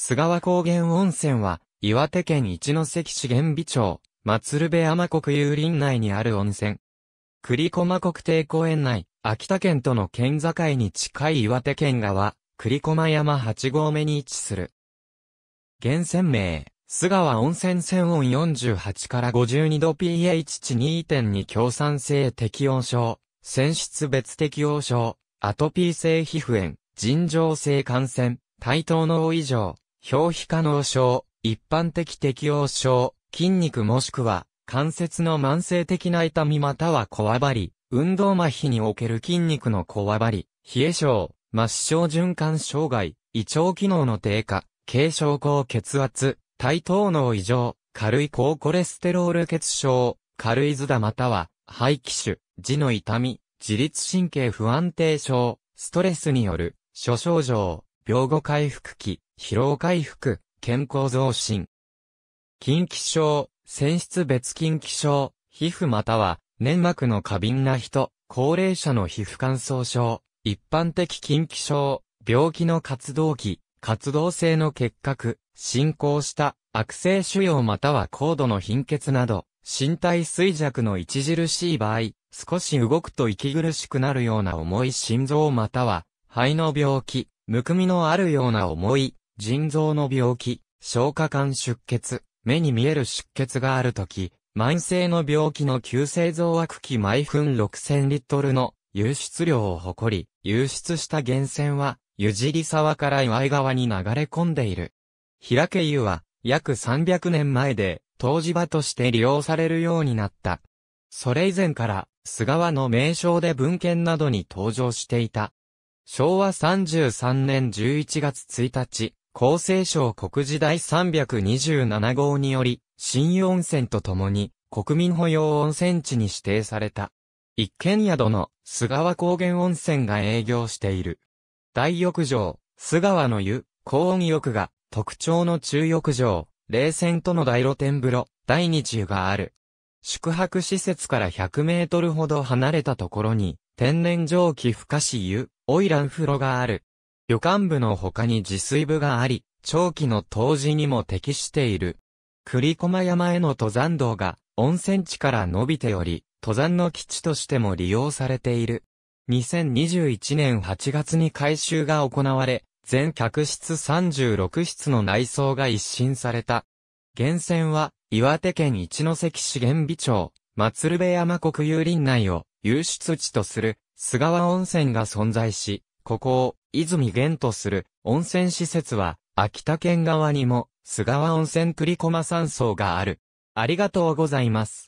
菅和高原温泉は、岩手県一関市玄美町、松部山国有林内にある温泉。栗駒国定公園内、秋田県との県境に近い岩手県側、栗駒山八合目に位置する。源泉名、菅川温泉泉温48から52度 pH 値2.2強酸性適温症、泉質別適応症、アトピー性皮膚炎、尋常性感染、対等の異常、表皮化脳症、一般的適応症、筋肉もしくは、関節の慢性的な痛みまたはこわばり、運動麻痺における筋肉のこわばり、冷え症、末症循環障害、胃腸機能の低下、軽症高血圧、体糖脳異常、軽い高コレステロール血症、軽い図だまたは、肺気腫、痔の痛み、自律神経不安定症、ストレスによる、諸症状、病後回復期、疲労回復、健康増進。筋気症、泉質別筋気症、皮膚または粘膜の過敏な人、高齢者の皮膚乾燥症、一般的筋気症、病気の活動期、活動性の結核、進行した悪性腫瘍または高度の貧血など、身体衰弱の著しい場合、少し動くと息苦しくなるような重い心臓または肺の病気、むくみのあるような重い、腎臓の病気、消化管出血、目に見える出血があるとき、慢性の病気の急性増悪期毎分6000リットルの輸出量を誇り、輸出した源泉は、湯尻沢から岩井川に流れ込んでいる。平家湯は、約300年前で、湯治場として利用されるようになった。それ以前から、菅川の名称で文献などに登場していた、昭和33年11月1日、厚生省国時第327号により、新温泉とともに、国民保養温泉地に指定された。一軒宿の、菅川高原温泉が営業している。大浴場、菅川の湯、高温浴が、特徴の中浴場、冷泉との大露天風呂、第日湯がある。宿泊施設から100メートルほど離れたところに、天然蒸気不可視湯、オイラン風呂がある。旅館部の他に自炊部があり、長期の湯治にも適している。栗駒山への登山道が温泉地から伸びており、登山の基地としても利用されている。2021年8月に改修が行われ、全客室36室の内装が一新された。源泉は岩手県一関市源美町、松部山国有林内を流出地とする菅川温泉が存在し、ここを泉源とする温泉施設は、秋田県側にも菅川温泉栗駒山荘がある。ありがとうございます。